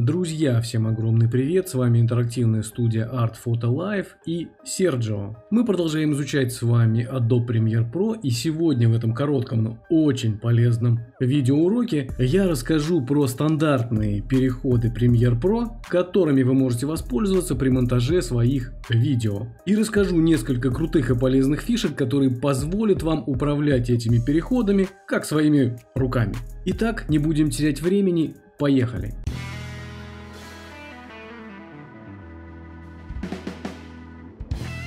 Друзья, всем огромный привет, с вами интерактивная студия Art Photo Life и Серджио. Мы продолжаем изучать с вами Adobe Premiere Pro и сегодня в этом коротком, но очень полезном видеоуроке я расскажу про стандартные переходы Premiere Pro, которыми вы можете воспользоваться при монтаже своих видео. И расскажу несколько крутых и полезных фишек, которые позволят вам управлять этими переходами, как своими руками. Итак, не будем терять времени, поехали!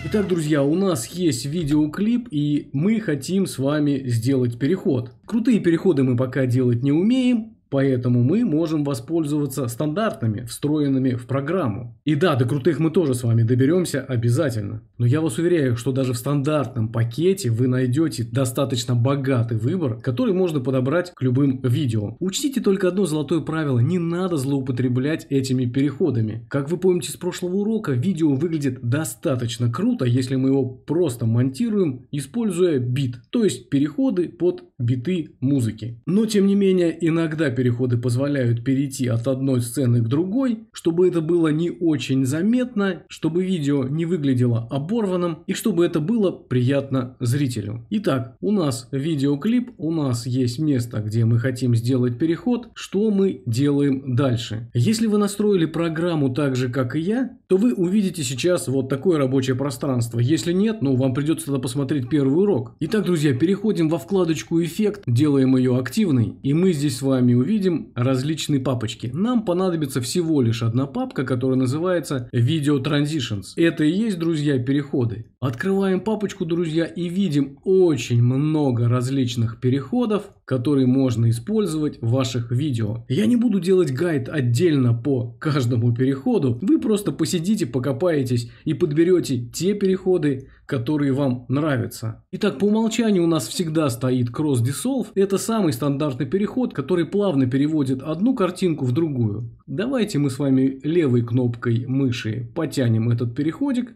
Итак, друзья, у нас есть видеоклип, и мы хотим с вами сделать переход. Крутые переходы мы пока делать не умеем, Поэтому мы можем воспользоваться стандартными, встроенными в программу. И да, до крутых мы тоже с вами доберемся обязательно. Но я вас уверяю, что даже в стандартном пакете вы найдете достаточно богатый выбор, который можно подобрать к любым видео. Учтите только одно золотое правило, не надо злоупотреблять этими переходами. Как вы помните с прошлого урока, видео выглядит достаточно круто, если мы его просто монтируем, используя бит, то есть переходы под биты музыки. Но тем не менее, иногда переходы позволяют перейти от одной сцены к другой, чтобы это было не очень заметно, чтобы видео не выглядело оборванным и чтобы это было приятно зрителю. Итак, у нас видеоклип, у нас есть место, где мы хотим сделать переход, что мы делаем дальше. Если вы настроили программу так же, как и я, то вы увидите сейчас вот такое рабочее пространство. Если нет, ну вам придется тогда посмотреть первый урок. Итак, друзья, переходим во вкладочку «Эффект», делаем ее активной, и мы здесь с вами увидим, увидим различные папочки. Нам понадобится всего лишь одна папка, которая называется Video Transitions. Это и есть, друзья, переходы. Открываем папочку, друзья, и видим очень много различных переходов, которые можно использовать в ваших видео. Я не буду делать гайд отдельно по каждому переходу, вы просто посидите, покопаетесь и подберете те переходы, которые вам нравятся. Итак, по умолчанию у нас всегда стоит Cross Dissolve. Это самый стандартный переход, который плавно переводит одну картинку в другую. Давайте мы с вами левой кнопкой мыши потянем этот переходик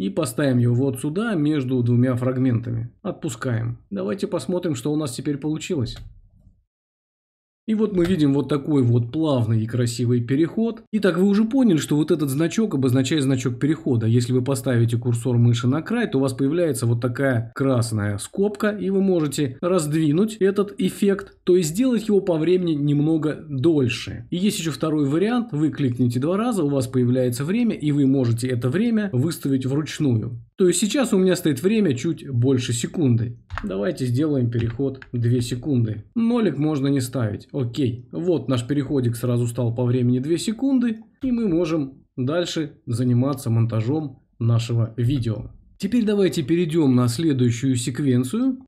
и поставим его вот сюда между двумя фрагментами. Отпускаем. Давайте посмотрим, что у нас теперь получилось. И вот мы видим вот такой вот плавный и красивый переход. Итак, вы уже поняли, что вот этот значок обозначает значок перехода. Если вы поставите курсор мыши на край, то у вас появляется вот такая красная скобка, и вы можете раздвинуть этот эффект, то есть сделать его по времени немного дольше. И есть еще второй вариант. Вы кликните два раза, у вас появляется время, и вы можете это время выставить вручную. То есть сейчас у меня стоит время чуть больше секунды. Давайте сделаем переход 2 секунды. Нолик можно не ставить. Окей. Вот наш переходик сразу стал по времени 2 секунды. И мы можем дальше заниматься монтажом нашего видео. Теперь давайте перейдем на следующую секвенцию.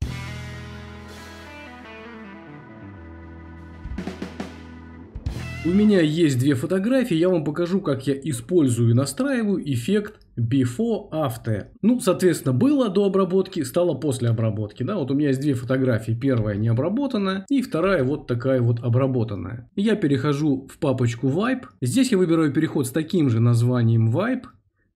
У меня есть две фотографии, я вам покажу, как я использую и настраиваю эффект before, after. Ну, соответственно, было до обработки, стало после обработки. Да, вот у меня есть две фотографии. Первая не обработанная и вторая вот такая вот обработанная. Я перехожу в папочку Vibe. Здесь я выбираю переход с таким же названием Vibe.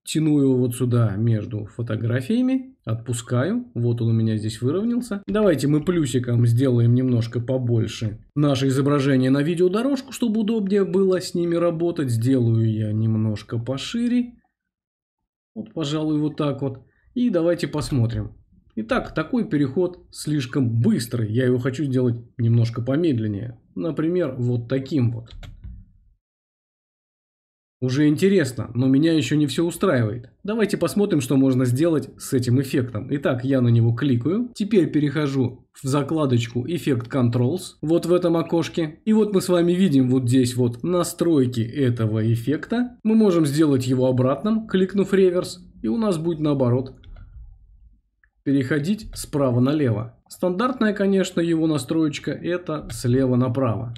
Тяну его вот сюда между фотографиями, отпускаю. Вот он у меня здесь выровнялся. Давайте мы плюсиком сделаем немножко побольше наше изображение на видеодорожку, чтобы удобнее было с ними работать. Сделаю я немножко пошире. Вот, пожалуй, вот так вот. И давайте посмотрим. Итак, такой переход слишком быстрый. Я его хочу сделать немножко помедленнее. Например, вот таким вот. Уже интересно, но меня еще не все устраивает. Давайте посмотрим, что можно сделать с этим эффектом. Итак, я на него кликаю. Теперь перехожу в закладочку Effect Controls, вот в этом окошке. И вот мы с вами видим вот здесь вот настройки этого эффекта. Мы можем сделать его обратным, кликнув реверс, и у нас будет наоборот. Переходить справа налево. Стандартная, конечно, его настроечка это слева направо.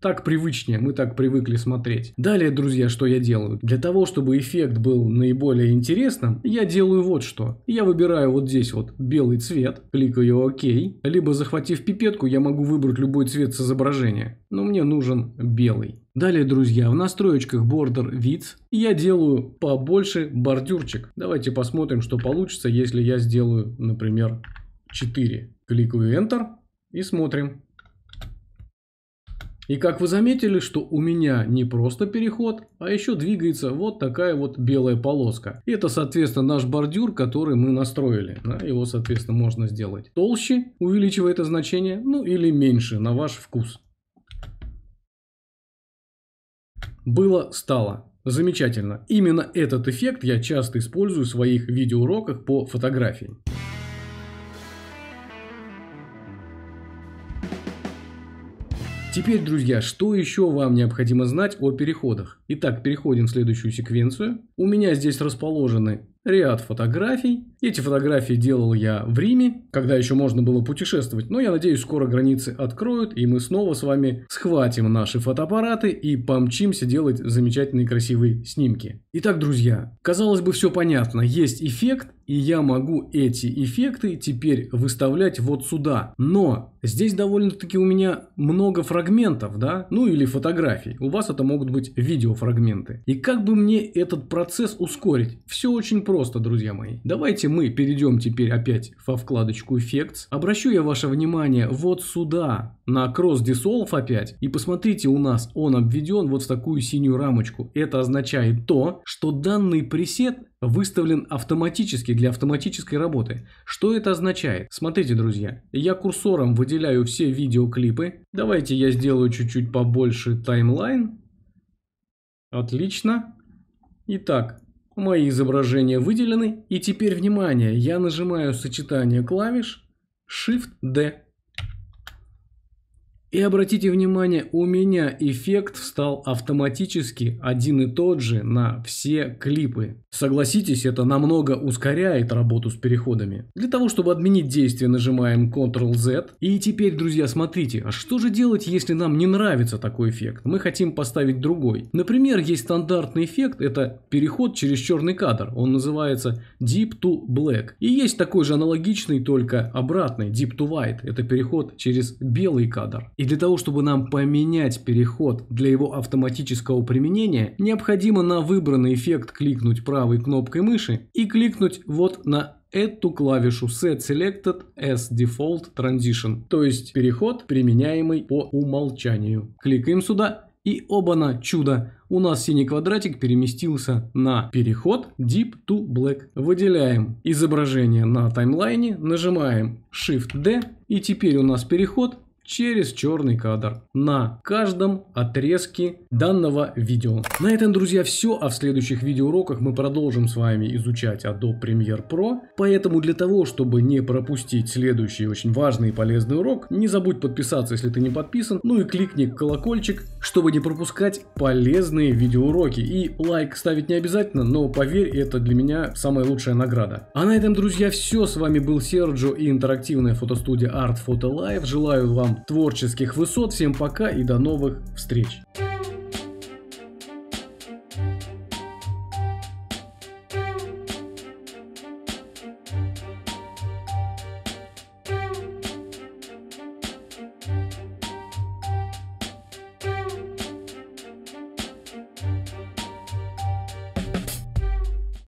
Так привычнее, мы так привыкли смотреть. Далее, друзья, что я делаю? Для того, чтобы эффект был наиболее интересным, я делаю вот что. Я выбираю вот здесь вот белый цвет, кликаю ОК, либо захватив пипетку, я могу выбрать любой цвет с изображения, но мне нужен белый. Далее, друзья, в настроечках Border Width я делаю побольше бордюрчик. Давайте посмотрим, что получится, если я сделаю, например, 4. Кликаю Enter и смотрим. И как вы заметили, что у меня не просто переход, а еще двигается вот такая вот белая полоска. Это, соответственно, наш бордюр, который мы настроили. Да, его, соответственно, можно сделать толще, увеличивая это значение, ну или меньше, на ваш вкус. Было, стало. Замечательно. Именно этот эффект я часто использую в своих видеоуроках по фотографии. Теперь, друзья, что еще вам необходимо знать о переходах? Итак, переходим в следующую секвенцию. У меня здесь расположены ряд фотографий, эти фотографии делал я в Риме, когда еще можно было путешествовать, но я надеюсь, скоро границы откроют, и мы снова с вами схватим наши фотоаппараты и помчимся делать замечательные красивые снимки. Итак, друзья, казалось бы, все понятно. Есть эффект, и я могу эти эффекты теперь выставлять вот сюда. Но здесь довольно-таки у меня много фрагментов, да, ну или фотографий. У вас это могут быть видеофрагменты. И как бы мне этот процесс ускорить? Все очень просто, друзья мои. Давайте Давайте мы перейдем теперь опять во вкладочку Effects. Обращу я ваше внимание вот сюда, на Cross Dissolve опять. И посмотрите, у нас он обведен вот в такую синюю рамочку. Это означает то, что данный пресет выставлен автоматически для автоматической работы. Что это означает? Смотрите, друзья, я курсором выделяю все видеоклипы. Давайте я сделаю чуть-чуть побольше таймлайн. Отлично. Итак, Мои изображения выделены, и теперь внимание, я нажимаю сочетание клавиш Shift-D и обратите внимание, у меня эффект встал автоматически один и тот же на все клипы. Согласитесь, это намного ускоряет работу с переходами. Для того, чтобы отменить действие, нажимаем Ctrl-Z. И теперь, друзья, смотрите, а что же делать, если нам не нравится такой эффект? Мы хотим поставить другой. Например, есть стандартный эффект, это переход через черный кадр. Он называется Deep to Black. И есть такой же аналогичный, только обратный, Deep to White. Это переход через белый кадр. И для того, чтобы нам поменять переход для его автоматического применения, необходимо на выбранный эффект кликнуть правой кнопкой мыши и кликнуть вот на эту клавишу Set Selected as Default Transition, то есть переход, применяемый по умолчанию. Кликаем сюда и оба-на, чудо, у нас синий квадратик переместился на переход Deep to Black. Выделяем изображение на таймлайне, нажимаем Shift-D и теперь у нас переход через черный кадр на каждом отрезке данного видео. На этом, друзья, все, а в следующих видеоуроках мы продолжим с вами изучать Adobe Premiere Pro, поэтому для того, чтобы не пропустить следующий очень важный и полезный урок, не забудь подписаться, если ты не подписан, ну и кликни колокольчик, чтобы не пропускать полезные видеоуроки. И лайк ставить не обязательно, но поверь, это для меня самая лучшая награда. А на этом, друзья, все. С вами был Серджо и интерактивная фотостудия Art Photo Live. Желаю вам творческих высот. Всем пока и до новых встреч.